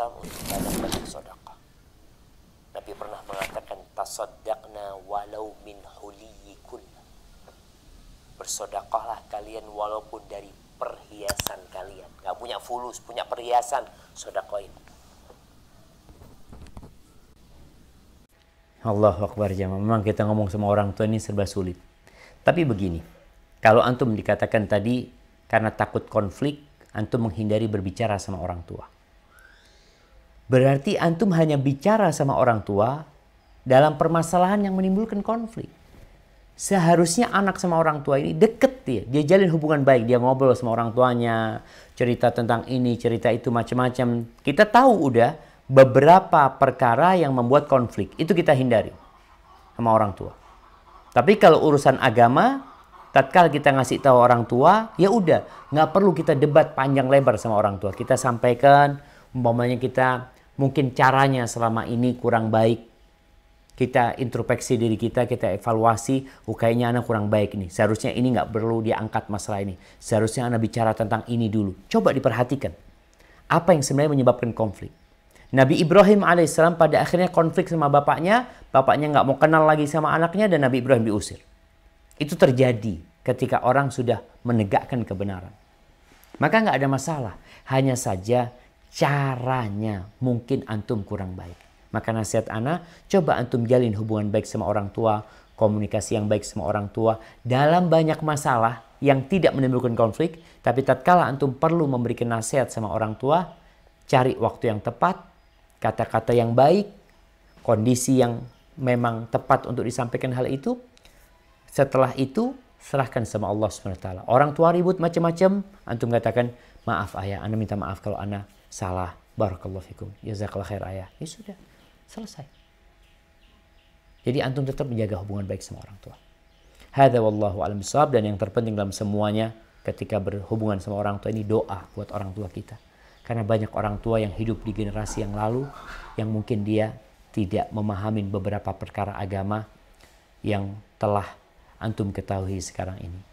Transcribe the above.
bersama untuk banyak-banyak sedekah. Nabi pernah mengatakan tasaddaqna walau min huliyikun. Bersedekahlah kalian walaupun dari perhiasan kalian. Gak punya fulus, punya perhiasan, sodakoin. Allah Akbar jamaah. Memang kita ngomong sama orang tua ini serba sulit. Tapi begini, kalau antum dikatakan tadi karena takut konflik, antum menghindari berbicara sama orang tua. Berarti antum hanya bicara sama orang tua dalam permasalahan yang menimbulkan konflik. Seharusnya anak sama orang tua ini deket dia, dia jalin hubungan baik, dia ngobrol sama orang tuanya, cerita tentang ini, cerita itu macam-macam. Kita tahu udah beberapa perkara yang membuat konflik, itu kita hindari sama orang tua. Tapi kalau urusan agama, tatkala kita ngasih tahu orang tua, ya udah, nggak perlu kita debat panjang lebar sama orang tua. Kita sampaikan, umpamanya kita mungkin caranya selama ini kurang baik. Kita introspeksi diri kita, kita evaluasi, oh kayaknya anak kurang baik ini Seharusnya ini nggak perlu diangkat masalah ini. Seharusnya anak bicara tentang ini dulu. Coba diperhatikan. Apa yang sebenarnya menyebabkan konflik? Nabi Ibrahim alaihissalam pada akhirnya konflik sama bapaknya. Bapaknya nggak mau kenal lagi sama anaknya dan Nabi Ibrahim diusir. Itu terjadi ketika orang sudah menegakkan kebenaran. Maka nggak ada masalah. Hanya saja caranya mungkin antum kurang baik. Maka nasihat anak, coba antum jalin hubungan baik sama orang tua, komunikasi yang baik sama orang tua dalam banyak masalah yang tidak menimbulkan konflik, tapi tatkala antum perlu memberikan nasihat sama orang tua, cari waktu yang tepat, kata-kata yang baik, kondisi yang memang tepat untuk disampaikan hal itu. Setelah itu serahkan sama Allah SWT. Orang tua ribut macam-macam, antum katakan, maaf ayah, anda minta maaf kalau anak salah barakallahu fikum jazakallahu khair ayah ya sudah selesai jadi antum tetap menjaga hubungan baik sama orang tua hadza wallahu alam sab dan yang terpenting dalam semuanya ketika berhubungan sama orang tua ini doa buat orang tua kita karena banyak orang tua yang hidup di generasi yang lalu yang mungkin dia tidak memahami beberapa perkara agama yang telah antum ketahui sekarang ini